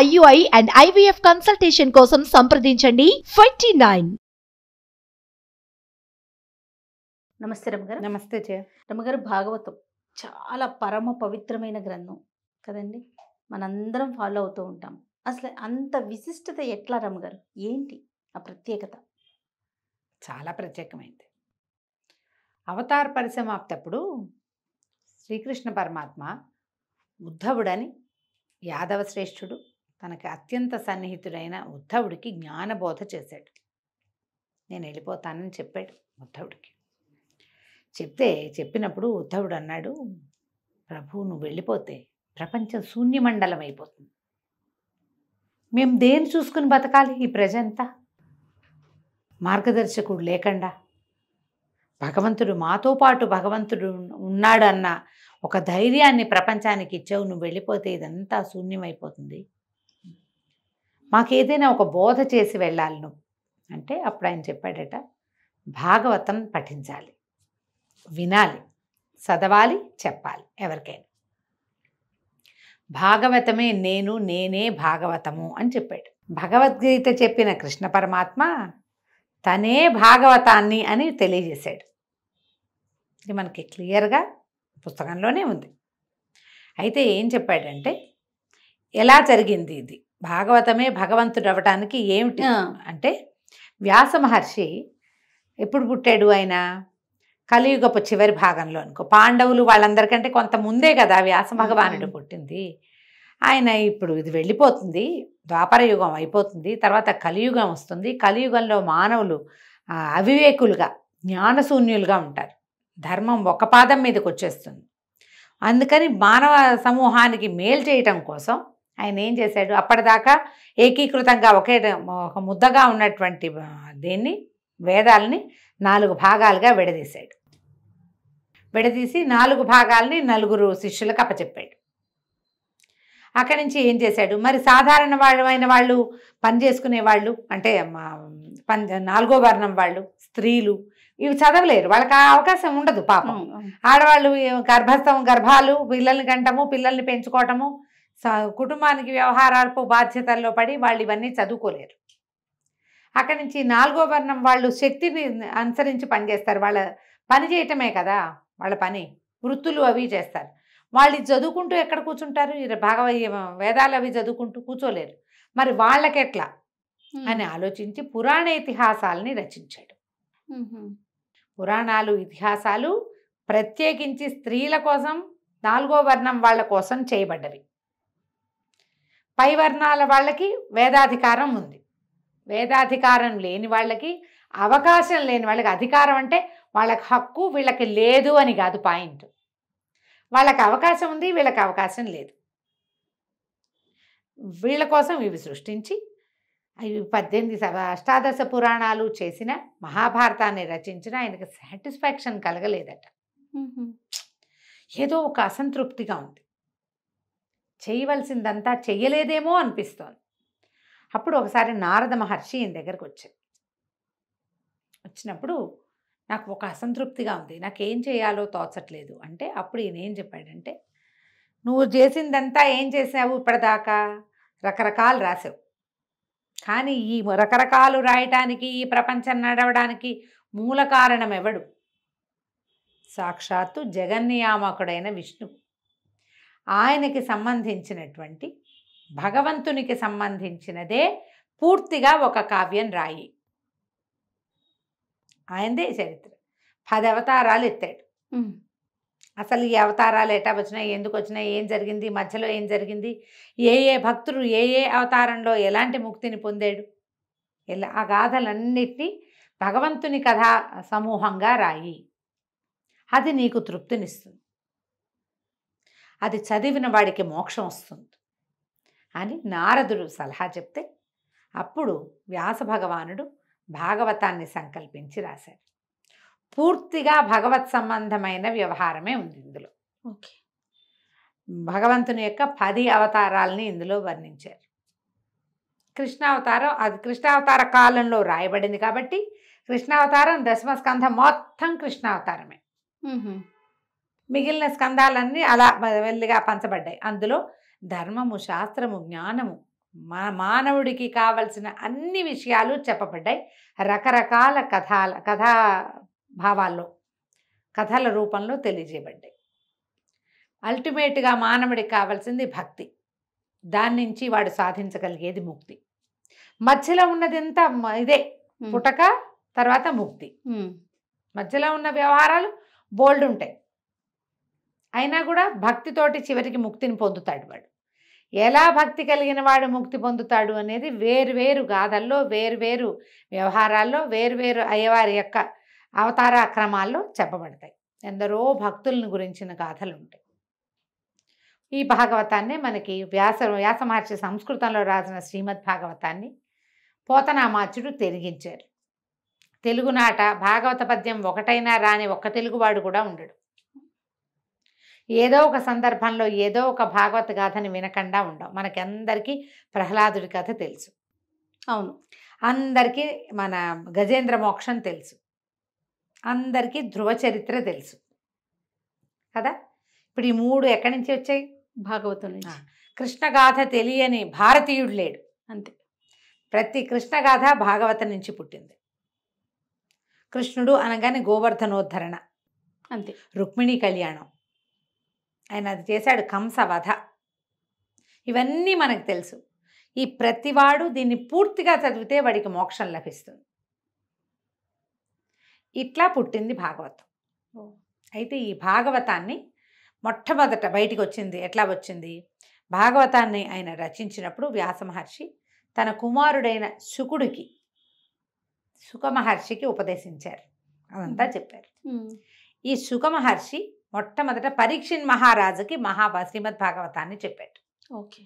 IUI and IVF consultation కోసం సంప్రదించండి twenty nine నమస్తే రమ్మగారు నమస్తే జయ రమ్మగారు భాగవతం చాలా పరమ పవిత్రమైన గ్రంథం కదండి మనందరం ఫాలో అవుతూ ఉంటాం అసలు అంత విశిష్టత ఎట్లా రమ్మగారు ఏంటి ఆ ప్రత్యేకత చాలా ప్రత్యేకమైంది అవతార పరిసమాప్తప్పుడు శ్రీకృష్ణ పరమాత్మ ఉద్ధవుడని యాదవ శ్రేష్ఠుడు తనకి అత్యంత సన్నిహితుడైన ఉద్ధవుడికి జ్ఞానబోధ చేశాడు నేను వెళ్ళిపోతానని చెప్పాడు ఉద్ధవుడికి చెప్తే చెప్పినప్పుడు ఉద్ధవుడు అన్నాడు ప్రభు నువ్వు వెళ్ళిపోతే ప్రపంచం శూన్యమండలం అయిపోతుంది మేము దేన్ని చూసుకుని బతకాలి ఈ ప్రజంతా మార్గదర్శకుడు లేకుండా భగవంతుడు మాతో పాటు భగవంతుడు ఉన్నాడన్న ఒక ధైర్యాన్ని ప్రపంచానికి ఇచ్చావు నువ్వు వెళ్ళిపోతే ఇదంతా శూన్యమైపోతుంది మాకేదైనా ఒక బోధ చేసి వెళ్ళాలను అంటే అప్పుడు ఆయన చెప్పాడట భాగవతం పఠించాలి వినాలి చదవాలి చెప్పాలి ఎవరికైనా భాగవతమే నేను నేనే భాగవతము అని చెప్పాడు భగవద్గీత చెప్పిన కృష్ణ పరమాత్మ తనే భాగవతాన్ని అని తెలియజేశాడు ఇది మనకి క్లియర్గా పుస్తకంలోనే ఉంది అయితే ఏం చెప్పాడంటే ఎలా జరిగింది ఇది భాగవతమే భగవంతుడు అవ్వటానికి ఏమిటి అంటే వ్యాస మహర్షి ఎప్పుడు పుట్టాడు ఆయన కలియుగపు చివరి భాగంలో అనుకో పాండవులు వాళ్ళందరికంటే కొంత ముందే కదా వ్యాస భగవానుడు పుట్టింది ఆయన ఇప్పుడు ఇది వెళ్ళిపోతుంది ద్వాపర యుగం అయిపోతుంది తర్వాత కలియుగం వస్తుంది కలియుగంలో మానవులు అవివేకులుగా జ్ఞానశూన్యులుగా ఉంటారు ధర్మం ఒక పాదం మీదకి వచ్చేస్తుంది అందుకని మానవ సమూహానికి మేలు చేయటం కోసం ఆయన ఏం చేశాడు అప్పటిదాకా ఏకీకృతంగా ఒకే ఒక ముద్దగా ఉన్నటువంటి దీన్ని వేదాలని నాలుగు భాగాలుగా విడదీశాడు విడదీసి నాలుగు భాగాలని నలుగురు శిష్యులకు అప్పచెప్పాడు అక్కడి నుంచి ఏం చేశాడు మరి సాధారణ వాళ్ళమైన వాళ్ళు పని చేసుకునే వాళ్ళు అంటే నాలుగో వర్ణం వాళ్ళు స్త్రీలు ఇవి చదవలేరు వాళ్ళకి ఆ అవకాశం ఉండదు పాపం ఆడవాళ్ళు గర్భస్థం గర్భాలు పిల్లల్ని కంటము పిల్లల్ని పెంచుకోవటము కుటుంబానికి వ్యవహారాలకు బాధ్యతల్లో పడి వాళ్ళు ఇవన్నీ చదువుకోలేరు అక్కడి నుంచి నాలుగో వర్ణం వాళ్ళు శక్తిని అనుసరించి పనిచేస్తారు వాళ్ళ పని చేయటమే కదా వాళ్ళ పని వృత్తులు అవి చేస్తారు వాళ్ళు చదువుకుంటూ ఎక్కడ కూర్చుంటారు భాగవ వేదాలు అవి చదువుకుంటూ కూర్చోలేరు మరి వాళ్ళకెట్లా అని ఆలోచించి పురాణ ఇతిహాసాలని రచించాడు పురాణాలు ఇతిహాసాలు ప్రత్యేకించి స్త్రీల కోసం నాలుగో వర్ణం వాళ్ళ కోసం చేయబడ్డవి పై వర్ణాల వాళ్ళకి వేదాధికారం ఉంది వేదాధికారం లేని వాళ్ళకి అవకాశం లేని వాళ్ళకి అధికారం అంటే వాళ్ళకి హక్కు వీళ్ళకి లేదు అని కాదు పాయింట్ వాళ్ళకి అవకాశం ఉంది వీళ్ళకి అవకాశం లేదు వీళ్ళ కోసం ఇవి సృష్టించి ఇవి పద్దెనిమిది అష్టాదశ పురాణాలు చేసిన మహాభారతాన్ని రచించిన ఆయనకు సాటిస్ఫాక్షన్ కలగలేదట ఏదో ఒక అసంతృప్తిగా ఉంది చేయవలసిందంతా చెయ్యలేదేమో అనిపిస్తోంది అప్పుడు ఒకసారి నారద మహర్షి ఈయన దగ్గరకు వచ్చారు వచ్చినప్పుడు నాకు ఒక అసంతృప్తిగా ఉంది నాకేం చేయాలో తోచట్లేదు అంటే అప్పుడు ఈయన ఏం చెప్పాడంటే నువ్వు చేసిందంతా ఏం చేసావు ఇప్పటిదాకా రకరకాలు రాసావు కానీ ఈ రకరకాలు రాయటానికి ఈ ప్రపంచం నడవడానికి మూల కారణం ఎవడు సాక్షాత్తు జగన్నియామకుడైన విష్ణువు ఆయనకి సంబంధించినటువంటి భగవంతునికి సంబంధించినదే పూర్తిగా ఒక కావ్యం రాయి ఆయనదే చరిత్ర పది అవతారాలు ఎత్తాడు అసలు ఈ అవతారాలు ఎటా వచ్చినాయి ఎందుకు వచ్చినాయి ఏం జరిగింది మధ్యలో ఏం జరిగింది ఏ ఏ భక్తుడు ఏ ఏ అవతారంలో ఎలాంటి ముక్తిని పొందాడు ఎలా ఆ గాథలన్నిటినీ భగవంతుని కథా సమూహంగా రాయి అది నీకు తృప్తినిస్తుంది అది చదివిన వాడికి మోక్షం వస్తుంది అని నారదుడు సలహా చెప్తే అప్పుడు వ్యాస భగవానుడు భాగవతాన్ని సంకల్పించి రాశాడు పూర్తిగా భగవత్ సంబంధమైన వ్యవహారమే ఉంది ఇందులో ఓకే భగవంతుని యొక్క పది అవతారాలని ఇందులో వర్ణించారు కృష్ణావతారం అది కృష్ణావతార కాలంలో రాయబడింది కాబట్టి కృష్ణావతారం దశమ స్కంధం మొత్తం కృష్ణావతారమే మిగిలిన స్కందాలన్నీ అలా మెల్లిగా పంచబడ్డాయి అందులో ధర్మము శాస్త్రము జ్ఞానము మా మానవుడికి కావలసిన అన్ని విషయాలు చెప్పబడ్డాయి రకరకాల కథాల కథా భావాల్లో కథల రూపంలో తెలియజేయబడ్డాయి అల్టిమేట్గా మానవుడికి కావాల్సింది భక్తి దాని నుంచి వాడు సాధించగలిగేది ముక్తి మధ్యలో ఉన్నదంతా ఇదే పుటక తర్వాత ముక్తి మధ్యలో ఉన్న వ్యవహారాలు బోల్డ్ ఉంటాయి అయినా కూడా భక్తితోటి చివరికి ముక్తిని పొందుతాడు వాడు ఎలా భక్తి కలిగిన వాడు ముక్తి పొందుతాడు అనేది వేరువేరు గాథల్లో వేరువేరు వ్యవహారాల్లో వేరువేరు అయ్యవారి యొక్క అవతార క్రమాల్లో చెప్పబడతాయి ఎందరో భక్తులను గురించిన గాథలు ఉంటాయి ఈ భాగవతాన్నే మనకి వ్యాస వ్యాసమహర్షి సంస్కృతంలో రాసిన శ్రీమద్ భాగవతాన్ని పోతనామాచుడు తెరిగించారు తెలుగునాట భాగవత పద్యం ఒకటైనా రాని ఒక్క తెలుగువాడు కూడా ఉండడు ఏదో ఒక సందర్భంలో ఏదో ఒక భాగవత గాథని వినకుండా మనకి మనకందరికీ ప్రహ్లాదుడి కథ తెలుసు అవును అందరికీ మన గజేంద్ర మోక్షం తెలుసు అందరికీ ధ్రువ చరిత్ర తెలుసు కదా ఇప్పుడు ఈ మూడు ఎక్కడి నుంచి వచ్చాయి భాగవతం కృష్ణ కృష్ణగాథ తెలియని భారతీయుడు లేడు అంతే ప్రతి కృష్ణగాథ భాగవతం నుంచి పుట్టింది కృష్ణుడు అనగానే గోవర్ధనోద్ధరణ అంతే రుక్మిణీ కళ్యాణం ఆయన అది చేశాడు కంసవధ ఇవన్నీ మనకు తెలుసు ఈ ప్రతివాడు దీన్ని పూర్తిగా చదివితే వాడికి మోక్షం లభిస్తుంది ఇట్లా పుట్టింది భాగవతం అయితే ఈ భాగవతాన్ని మొట్టమొదట బయటికి వచ్చింది ఎట్లా వచ్చింది భాగవతాన్ని ఆయన రచించినప్పుడు వ్యాస మహర్షి తన కుమారుడైన శుకుడికి సుఖమహర్షికి ఉపదేశించారు అదంతా చెప్పారు ఈ సుఖమహర్షి మొట్టమొదట పరీక్షిన్ మహారాజుకి మహా శ్రీమద్ భాగవతాన్ని చెప్పాడు ఓకే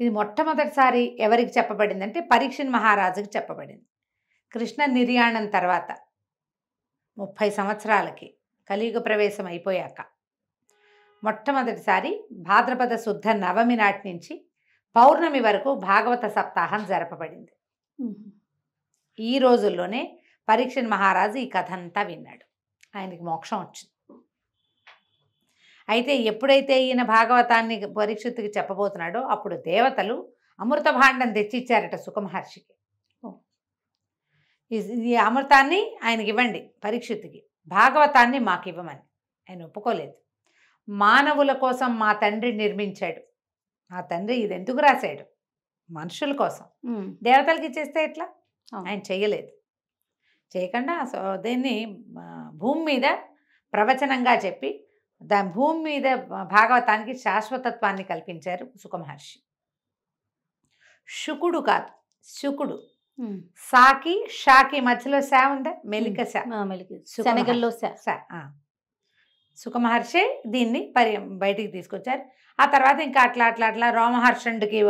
ఇది మొట్టమొదటిసారి ఎవరికి చెప్పబడిందంటే పరీక్షిన్ మహారాజుకి చెప్పబడింది కృష్ణ నిర్యాణం తర్వాత ముప్పై సంవత్సరాలకి కలియుగ ప్రవేశం అయిపోయాక మొట్టమొదటిసారి భాద్రపద శుద్ధ నవమి నాటి నుంచి పౌర్ణమి వరకు భాగవత సప్తాహం జరపబడింది ఈ రోజుల్లోనే పరీక్షన్ మహారాజు ఈ కథ అంతా విన్నాడు ఆయనకి మోక్షం వచ్చింది అయితే ఎప్పుడైతే ఈయన భాగవతాన్ని పరీక్షిత్తుకి చెప్పబోతున్నాడో అప్పుడు దేవతలు అమృత భాండం తెచ్చిచ్చారట సుఖమహర్షికి ఈ అమృతాన్ని ఆయనకి ఇవ్వండి పరీక్షిత్తుకి భాగవతాన్ని మాకు ఇవ్వమని ఆయన ఒప్పుకోలేదు మానవుల కోసం మా తండ్రి నిర్మించాడు మా తండ్రి ఇది ఎందుకు రాశాడు మనుషుల కోసం దేవతలకి ఇచ్చేస్తే ఎట్లా ఆయన చేయలేదు చేయకుండా దీన్ని భూమి మీద ప్రవచనంగా చెప్పి దాని భూమి మీద భాగవతానికి శాశ్వతత్వాన్ని కల్పించారు సుఖ మహర్షి శుకుడు కాదు శుకుడు సాకి షాకి మధ్యలో శా ఉందా మెలిక సుఖ సుఖమహర్షి దీన్ని పరి బయటికి తీసుకొచ్చారు ఆ తర్వాత ఇంకా అట్లా అట్లా అట్లా రోమహర్షుడికి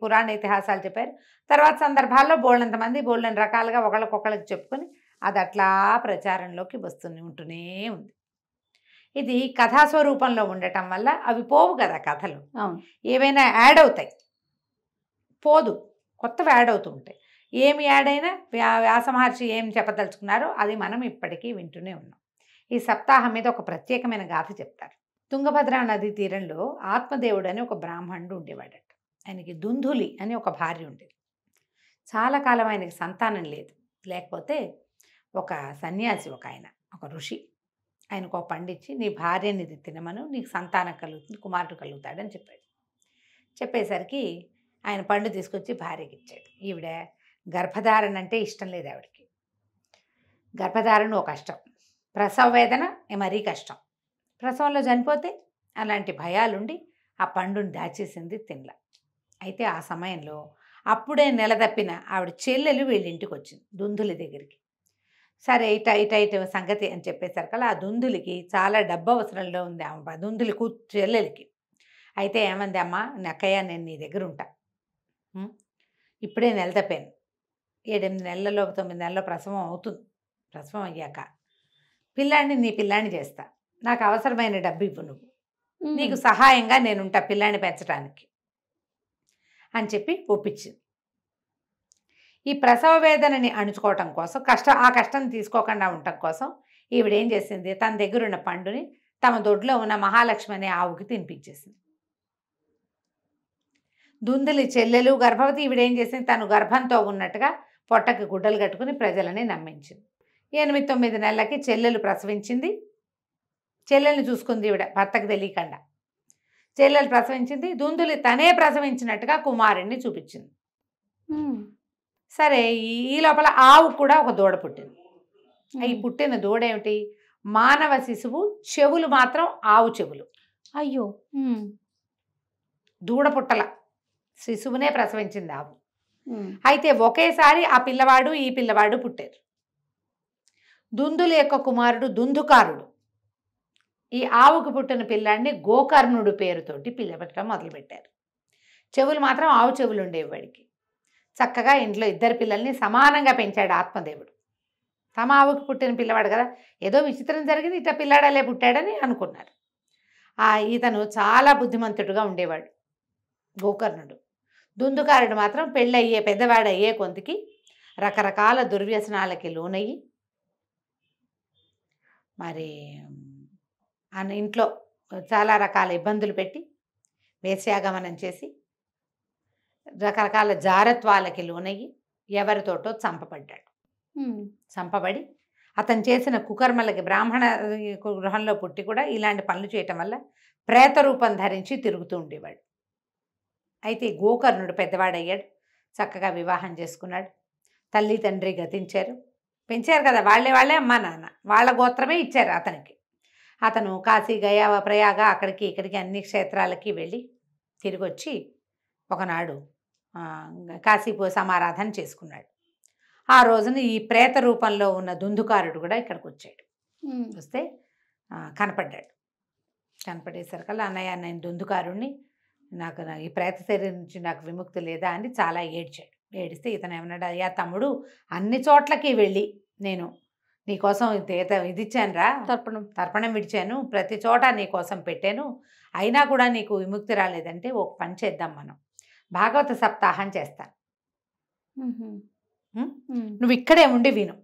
పురాణ ఇతిహాసాలు చెప్పారు తర్వాత సందర్భాల్లో బోళ్ళంత మంది బోళ్ళని రకాలుగా ఒకళ్ళకొకళ్ళకి చెప్పుకొని అది అట్లా ప్రచారంలోకి వస్తూనే ఉంటూనే ఉంది ఇది కథాస్వరూపంలో ఉండటం వల్ల అవి పోవు కదా కథలు ఏవైనా యాడ్ అవుతాయి పోదు కొత్తవి యాడ్ అవుతుంటాయి ఏమి యాడ్ అయినా వ్యాస మహర్షి ఏం చెప్పదలుచుకున్నారో అది మనం ఇప్పటికీ వింటూనే ఉన్నాం ఈ సప్తాహం మీద ఒక ప్రత్యేకమైన గాథ చెప్తారు తుంగభద్ర నది తీరంలో ఆత్మదేవుడు అని ఒక బ్రాహ్మణుడు ఉండేవాడట ఆయనకి దుంధులి అని ఒక భార్య ఉండేది చాలా కాలం ఆయనకి సంతానం లేదు లేకపోతే ఒక సన్యాసి ఒక ఆయన ఒక ఋషి ఆయనకు ఒక పండించి నీ భార్యని ఇది తినమను నీకు సంతానం కలుగుతుంది కుమారుడు కలుగుతాడని చెప్పాడు చెప్పేసరికి ఆయన పండు తీసుకొచ్చి భార్యకి ఇచ్చాడు ఈవిడ గర్భధారణ అంటే ఇష్టం లేదు ఆవిడకి గర్భధారణ ఒక కష్టం ప్రసవ వేదన మరీ కష్టం ప్రసవంలో చనిపోతే అలాంటి భయాలుండి ఆ పండుని దాచేసింది తినల అయితే ఆ సమయంలో అప్పుడే నెలదప్పిన ఆవిడ చెల్లెలు వీళ్ళ ఇంటికి వచ్చింది దుందుల దగ్గరికి సరే ఇట ఇట ఇట సంగతి అని చెప్పేసరికల్లా ఆ దుందులకి చాలా డబ్బు అవసరంలో ఉంది అమ్మ దుందులు కూ చెల్లెలకి అయితే ఏమంది అమ్మ నక్కయ్య నేను నీ దగ్గర ఉంటా ఇప్పుడే నెల తప్పాను ఏడెనిమిది నెలలలో తొమ్మిది నెలల్లో ప్రసవం అవుతుంది ప్రసవం అయ్యాక పిల్లాడిని నీ పిల్లాడిని చేస్తా నాకు అవసరమైన డబ్బు ఇవ్వు నువ్వు నీకు సహాయంగా నేనుంటా పిల్లాడిని పెంచడానికి అని చెప్పి ఒప్పించింది ఈ ప్రసవ వేదనని అణుచుకోవటం కోసం కష్ట ఆ కష్టం తీసుకోకుండా ఉండటం కోసం ఈవిడేం చేసింది తన దగ్గర ఉన్న పండుని తమ దొడ్లో ఉన్న మహాలక్ష్మి అనే ఆవుకి తినిపించేసింది దుందులి చెల్లెలు గర్భవతి ఈవిడేం చేసింది తను గర్భంతో ఉన్నట్టుగా పొట్టకి గుడ్డలు కట్టుకుని ప్రజలని నమ్మించింది ఎనిమిది తొమ్మిది నెలలకి చెల్లెలు ప్రసవించింది చెల్లెల్ని చూసుకుంది ఈవిడ భర్తకు తెలియకుండా చెల్లెలు ప్రసవించింది దుందులి తనే ప్రసవించినట్టుగా కుమారుణ్ణి చూపించింది సరే ఈ లోపల ఆవు కూడా ఒక దూడ పుట్టింది ఈ పుట్టిన దూడ ఏమిటి మానవ శిశువు చెవులు మాత్రం ఆవు చెవులు అయ్యో దూడ పుట్టల శిశువునే ప్రసవించింది ఆవు అయితే ఒకేసారి ఆ పిల్లవాడు ఈ పిల్లవాడు పుట్టారు దుందుల యొక్క కుమారుడు దుందుకారుడు ఈ ఆవుకు పుట్టిన పిల్లాడిని గోకర్ణుడు పేరుతోటి పిల్లబెట్టడం మొదలుపెట్టారు చెవులు మాత్రం ఆవు చెవులు ఉండేవి వాడికి చక్కగా ఇంట్లో ఇద్దరు పిల్లల్ని సమానంగా పెంచాడు ఆత్మదేవుడు తమ ఆవుకి పుట్టిన పిల్లవాడు కదా ఏదో విచిత్రం జరిగింది ఇట్లా పిల్లాడలే పుట్టాడని అనుకున్నారు ఇతను చాలా బుద్ధిమంతుడుగా ఉండేవాడు గోకర్ణుడు దుందుకారుడు మాత్రం పెళ్ళయ్యే పెద్దవాడు అయ్యే కొంతకి రకరకాల దుర్వ్యసనాలకి లోనయ్యి మరి ఇంట్లో చాలా రకాల ఇబ్బందులు పెట్టి వేశ్యాగమనం చేసి రకరకాల జారత్వాలకి లోనయ్యి ఎవరితోటో చంపబడ్డాడు చంపబడి అతను చేసిన కుకర్మలకి బ్రాహ్మణ గృహంలో పుట్టి కూడా ఇలాంటి పనులు చేయటం వల్ల ప్రేత రూపం ధరించి తిరుగుతూ ఉండేవాడు అయితే గోకర్ణుడు పెద్దవాడయ్యాడు చక్కగా వివాహం చేసుకున్నాడు తల్లి తండ్రి గతించారు పెంచారు కదా వాళ్ళే వాళ్ళే అమ్మా నాన్న వాళ్ళ గోత్రమే ఇచ్చారు అతనికి అతను కాశీ గయా ప్రయాగ అక్కడికి ఇక్కడికి అన్ని క్షేత్రాలకి వెళ్ళి తిరిగి వచ్చి ఒకనాడు కాశీపో సమారాధన చేసుకున్నాడు ఆ రోజున ఈ ప్రేత రూపంలో ఉన్న దుందుకారుడు కూడా ఇక్కడికి వచ్చాడు వస్తే కనపడ్డాడు కనపడేసరికి అన్నయ్య నేను దుందుకారుణ్ణి నాకు ఈ ప్రేత శరీరం నుంచి నాకు విముక్తి లేదా అని చాలా ఏడ్చాడు ఏడిస్తే ఇతను ఏమన్నాడు అయ్యా తమ్ముడు అన్ని చోట్లకి వెళ్ళి నేను నీకోసం ఇది ఇచ్చాను రా తర్పణం తర్పణం విడిచాను ప్రతి చోట నీకోసం పెట్టాను అయినా కూడా నీకు విముక్తి రాలేదంటే ఒక పని చేద్దాం మనం భాగవత సప్తాహం చేస్తాను నువ్వు ఇక్కడే ఉండి విను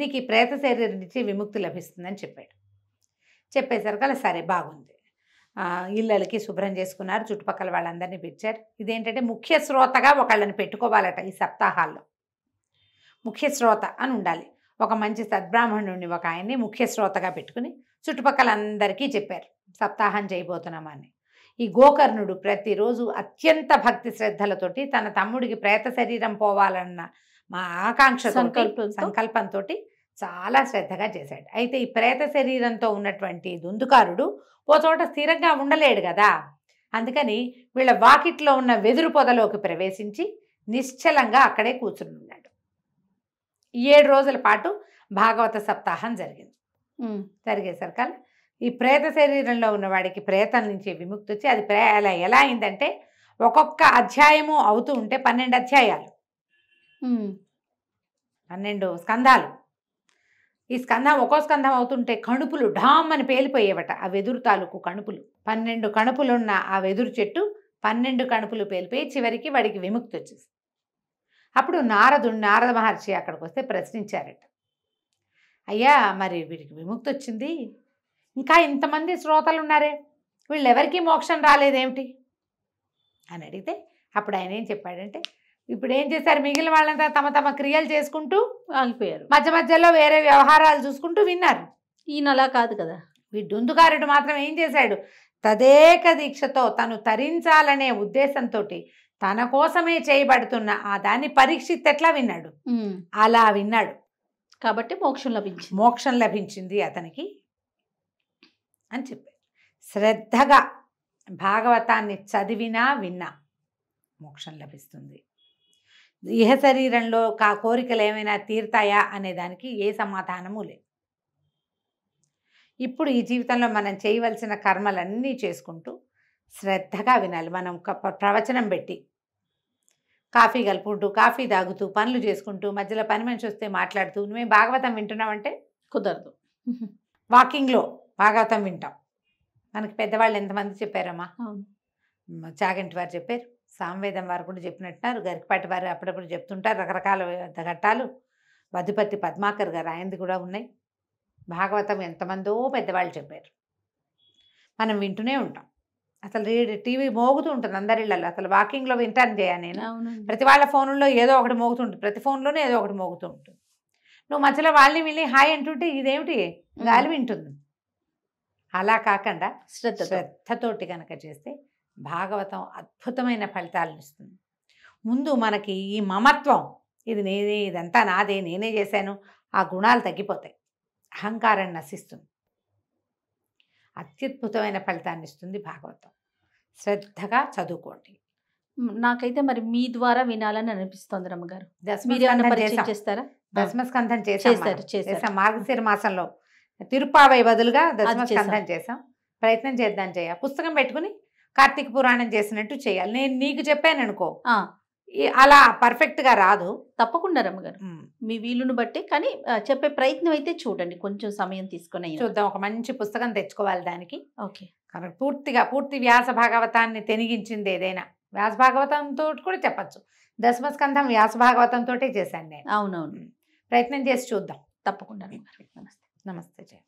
నీకు ఈ ప్రేత శరీరం నుంచి విముక్తి లభిస్తుందని చెప్పాడు చెప్పేసరికి అలా సరే బాగుంది ఇళ్ళకి శుభ్రం చేసుకున్నారు చుట్టుపక్కల వాళ్ళందరినీ పిలిచారు ఇదేంటంటే ముఖ్య శ్రోతగా ఒకళ్ళని పెట్టుకోవాలట ఈ సప్తాహాల్లో ముఖ్య శ్రోత అని ఉండాలి ఒక మంచి సద్బ్రాహ్మణుడిని ఒక ఆయన్ని ముఖ్య శ్రోతగా పెట్టుకుని చుట్టుపక్కల అందరికీ చెప్పారు సప్తాహం చేయబోతున్నామని ఈ గోకర్ణుడు ప్రతిరోజు అత్యంత భక్తి శ్రద్ధలతోటి తన తమ్ముడికి ప్రేత శరీరం పోవాలన్న మా ఆకాంక్ష సంకల్పం సంకల్పంతో చాలా శ్రద్ధగా చేశాడు అయితే ఈ ప్రేత శరీరంతో ఉన్నటువంటి దుందుకారుడు ఓ చోట స్థిరంగా ఉండలేడు కదా అందుకని వీళ్ళ వాకిట్లో ఉన్న వెదురు పొదలోకి ప్రవేశించి నిశ్చలంగా అక్కడే కూర్చుని ఉన్నాడు ఏడు రోజుల పాటు భాగవత సప్తాహం జరిగింది జరిగేసరికల్లా ఈ ప్రేత శరీరంలో ఉన్నవాడికి ప్రేతం నుంచి విముక్తి వచ్చి అది ప్రే అలా ఎలా అయిందంటే ఒక్కొక్క అధ్యాయము అవుతూ ఉంటే పన్నెండు అధ్యాయాలు పన్నెండు స్కంధాలు ఈ స్కంధం ఒక్కో స్కంధం అవుతుంటే కణుపులు ఢామ్ అని పేలిపోయేవట ఆ వెదురు తాలూకు కణుపులు పన్నెండు కణుపులున్న ఆ వెదురు చెట్టు పన్నెండు కణుపులు పేలిపోయి చివరికి వాడికి విముక్తి వచ్చేసి అప్పుడు నారదు నారద మహర్షి అక్కడికి వస్తే ప్రశ్నించారట అయ్యా మరి వీడికి విముక్తి వచ్చింది ఇంకా ఇంతమంది శ్రోతలు ఉన్నారే వీళ్ళెవరికీ మోక్షం రాలేదేమిటి అని అడిగితే అప్పుడు ఆయన ఏం చెప్పాడంటే ఇప్పుడు ఏం చేశారు మిగిలిన వాళ్ళంతా తమ తమ క్రియలు చేసుకుంటూ ఆగిపోయారు మధ్య మధ్యలో వేరే వ్యవహారాలు చూసుకుంటూ విన్నారు ఈయన అలా కాదు కదా విడ్డుందుకారుడు మాత్రం ఏం చేశాడు తదేక దీక్షతో తను తరించాలనే ఉద్దేశంతో తన కోసమే చేయబడుతున్న ఆ దాన్ని పరీక్షిత్ ఎట్లా విన్నాడు అలా విన్నాడు కాబట్టి మోక్షం లభించింది మోక్షం లభించింది అతనికి అని చెప్పారు శ్రద్ధగా భాగవతాన్ని చదివినా విన్నా మోక్షం లభిస్తుంది ఇహ శరీరంలో కా కోరికలు ఏమైనా తీరుతాయా అనే దానికి ఏ సమాధానము లేదు ఇప్పుడు ఈ జీవితంలో మనం చేయవలసిన కర్మలన్నీ చేసుకుంటూ శ్రద్ధగా వినాలి మనం ప్రవచనం పెట్టి కాఫీ కలుపుకుంటూ కాఫీ తాగుతూ పనులు చేసుకుంటూ మధ్యలో పని మనిషి వస్తే మాట్లాడుతూ మేము భాగవతం వింటున్నామంటే కుదరదు వాకింగ్లో భాగవతం వింటాం మనకి పెద్దవాళ్ళు ఎంతమంది చెప్పారమ్మా చాగంటి వారు చెప్పారు సామవేదం వారు కూడా చెప్పినట్టున్నారు గరికపాటి వారు అప్పుడప్పుడు చెప్తుంటారు రకరకాల ఘట్టాలు వధుపతి పద్మాకర్ గారు ఆయనది కూడా ఉన్నాయి భాగవతం ఎంతమందో పెద్దవాళ్ళు చెప్పారు మనం వింటూనే ఉంటాం అసలు రీడ్ టీవీ మోగుతూ ఉంటుంది అందరిళ్ళల్లో అసలు వాకింగ్లో వింటాను చేయా నేను ప్రతి వాళ్ళ ఫోన్లో ఏదో ఒకటి మోగుతుంటుంది ప్రతి ఫోన్లోనే ఏదో ఒకటి మోగుతూ ఉంటుంది నువ్వు మధ్యలో వాళ్ళని వెళ్ళి హాయ్ అంటుంటే ఇదేమిటి గాలి వింటుంది అలా కాకుండా శ్రద్ధ శ్రద్ధతోటి కనుక చేస్తే భాగవతం అద్భుతమైన ఫలితాలను ఇస్తుంది ముందు మనకి ఈ మమత్వం ఇది నేనే ఇదంతా నాదే నేనే చేశాను ఆ గుణాలు తగ్గిపోతాయి అహంకారాన్ని నశిస్తుంది అత్యద్భుతమైన ఫలితాన్ని ఇస్తుంది భాగవతం శ్రద్ధగా చదువుకోండి నాకైతే మరి మీ ద్వారా వినాలని అనిపిస్తోంది రమ్మగారు దశమస్కంధం చేస్తారా దశమస్కంధం చేస్తారు చేశారు మార్గశిర మాసంలో తిరుపావై బదులుగా దశమస్కంధం చేసాం ప్రయత్నం చేద్దాం చేయ పుస్తకం పెట్టుకుని కార్తీక పురాణం చేసినట్టు చేయాలి నేను నీకు చెప్పాను అనుకో అలా పర్ఫెక్ట్ గా రాదు తప్పకుండా రమ్మగారు మీ వీలును బట్టి కానీ చెప్పే ప్రయత్నం అయితే చూడండి కొంచెం సమయం తీసుకుని చూద్దాం ఒక మంచి పుస్తకం తెచ్చుకోవాలి దానికి ఓకే పూర్తిగా పూర్తి వ్యాస భాగవతాన్ని తెనిగించింది ఏదైనా వ్యాస భాగవతంతో కూడా చెప్పచ్చు దశమస్కంధం వ్యాస భాగవతంతో చేశాను నేను అవునవును ప్రయత్నం చేసి చూద్దాం తప్పకుండా నమస్తే नमस्ते जय